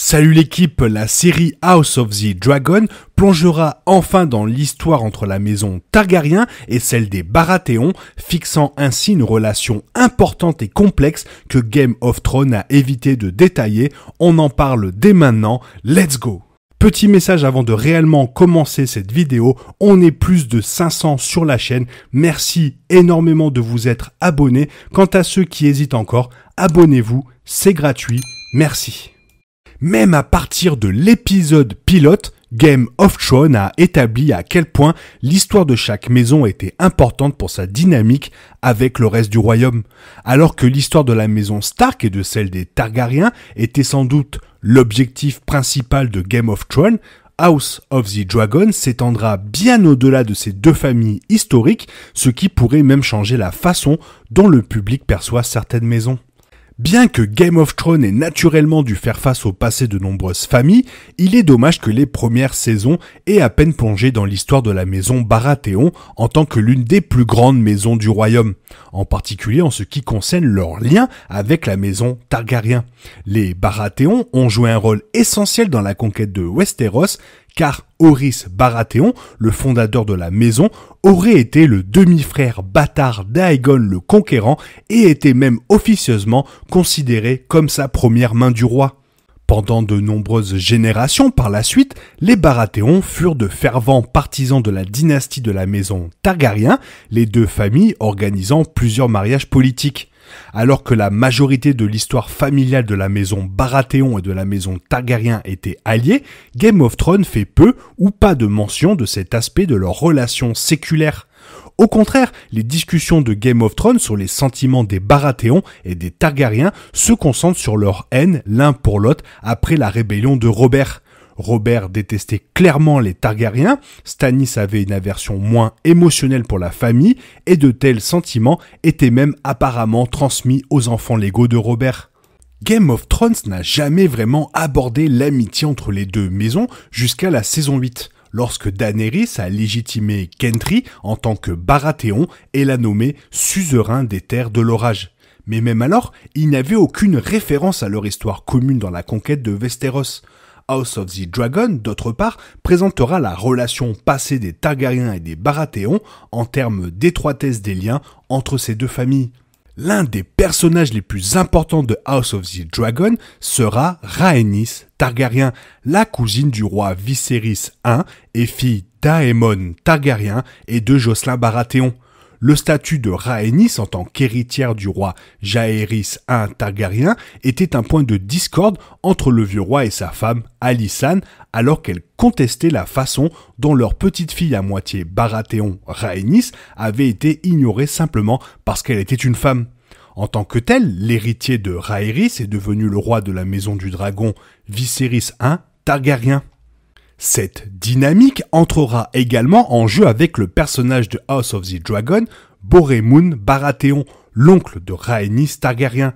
Salut l'équipe, la série House of the Dragon plongera enfin dans l'histoire entre la maison Targaryen et celle des Baratheon, fixant ainsi une relation importante et complexe que Game of Thrones a évité de détailler. On en parle dès maintenant, let's go Petit message avant de réellement commencer cette vidéo, on est plus de 500 sur la chaîne, merci énormément de vous être abonné, Quant à ceux qui hésitent encore, abonnez-vous, c'est gratuit, merci. Même à partir de l'épisode pilote, Game of Thrones a établi à quel point l'histoire de chaque maison était importante pour sa dynamique avec le reste du royaume, alors que l'histoire de la maison Stark et de celle des Targaryens était sans doute l'objectif principal de Game of Thrones, House of the Dragon s'étendra bien au-delà de ces deux familles historiques, ce qui pourrait même changer la façon dont le public perçoit certaines maisons. Bien que Game of Thrones ait naturellement dû faire face au passé de nombreuses familles, il est dommage que les premières saisons aient à peine plongé dans l'histoire de la maison Baratheon en tant que l'une des plus grandes maisons du royaume, en particulier en ce qui concerne leur lien avec la maison Targaryen. Les Baratheon ont joué un rôle essentiel dans la conquête de Westeros car Horis Baratheon, le fondateur de la maison, aurait été le demi-frère bâtard d'Aegon le Conquérant et était même officieusement considéré comme sa première main du roi. Pendant de nombreuses générations par la suite, les Baratheons furent de fervents partisans de la dynastie de la maison Targaryen, les deux familles organisant plusieurs mariages politiques. Alors que la majorité de l'histoire familiale de la maison Baratheon et de la maison Targaryen était alliée, Game of Thrones fait peu ou pas de mention de cet aspect de leur relation séculaire. Au contraire, les discussions de Game of Thrones sur les sentiments des Baratheons et des Targaryens se concentrent sur leur haine l'un pour l'autre après la rébellion de Robert. Robert détestait clairement les Targaryens, Stannis avait une aversion moins émotionnelle pour la famille, et de tels sentiments étaient même apparemment transmis aux enfants légaux de Robert. Game of Thrones n'a jamais vraiment abordé l'amitié entre les deux maisons jusqu'à la saison 8, lorsque Daenerys a légitimé Kentry en tant que Baratheon et l'a nommé suzerain des terres de l'orage. Mais même alors, il n'avait aucune référence à leur histoire commune dans la conquête de Westeros. House of the Dragon, d'autre part, présentera la relation passée des Targaryens et des Baratheons en termes d'étroitesse des liens entre ces deux familles. L'un des personnages les plus importants de House of the Dragon sera Rhaenys Targaryen, la cousine du roi Viserys I et fille d'Aemon Targaryen et de Jocelyn Baratheon. Le statut de Rhaenys en tant qu'héritière du roi Jaéris I Targaryen était un point de discorde entre le vieux roi et sa femme Alysanne alors qu'elle contestait la façon dont leur petite fille à moitié Baratheon Rhaenys avait été ignorée simplement parce qu'elle était une femme. En tant que tel, l'héritier de Rhaerys est devenu le roi de la maison du dragon Viserys I Targaryen. Cette dynamique entrera également en jeu avec le personnage de House of the Dragon, Boremun Baratheon, l'oncle de Rhaenys Targaryen.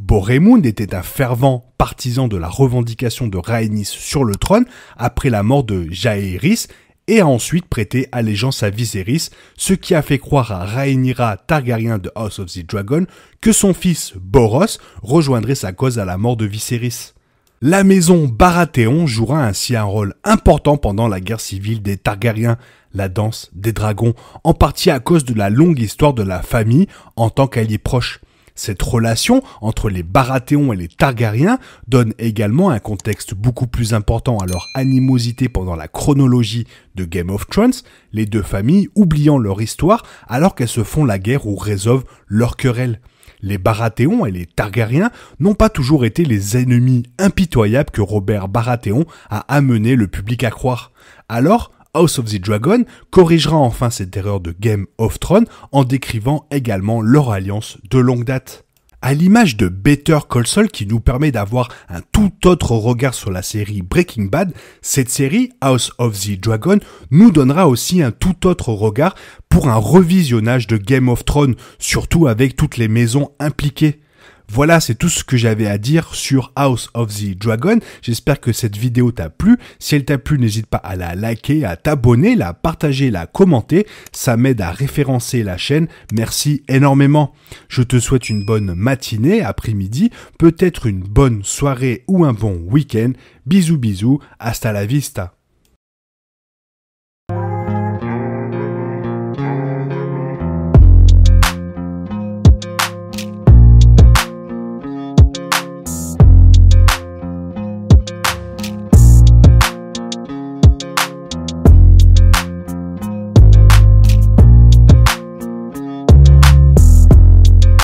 Boremun était un fervent partisan de la revendication de Rhaenys sur le trône après la mort de Jaehaerys et a ensuite prêté allégeance à Viserys, ce qui a fait croire à Rhaenyra Targaryen de House of the Dragon que son fils Boros rejoindrait sa cause à la mort de Viserys. La maison Baratheon jouera ainsi un rôle important pendant la guerre civile des Targaryens, la danse des dragons, en partie à cause de la longue histoire de la famille en tant qu'alliés proches. Cette relation entre les Baratheons et les Targaryens donne également un contexte beaucoup plus important à leur animosité pendant la chronologie de Game of Thrones, les deux familles oubliant leur histoire alors qu'elles se font la guerre ou résolvent leur querelle les Baratheons et les Targaryens n'ont pas toujours été les ennemis impitoyables que Robert Baratheon a amené le public à croire. Alors, House of the Dragon corrigera enfin cette erreur de Game of Thrones en décrivant également leur alliance de longue date. À l'image de Better Call Saul qui nous permet d'avoir un tout autre regard sur la série Breaking Bad, cette série House of the Dragon nous donnera aussi un tout autre regard pour un revisionnage de Game of Thrones, surtout avec toutes les maisons impliquées. Voilà, c'est tout ce que j'avais à dire sur House of the Dragon. J'espère que cette vidéo t'a plu. Si elle t'a plu, n'hésite pas à la liker, à t'abonner, la partager, la commenter. Ça m'aide à référencer la chaîne. Merci énormément. Je te souhaite une bonne matinée, après-midi, peut-être une bonne soirée ou un bon week-end. Bisous bisous, hasta la vista.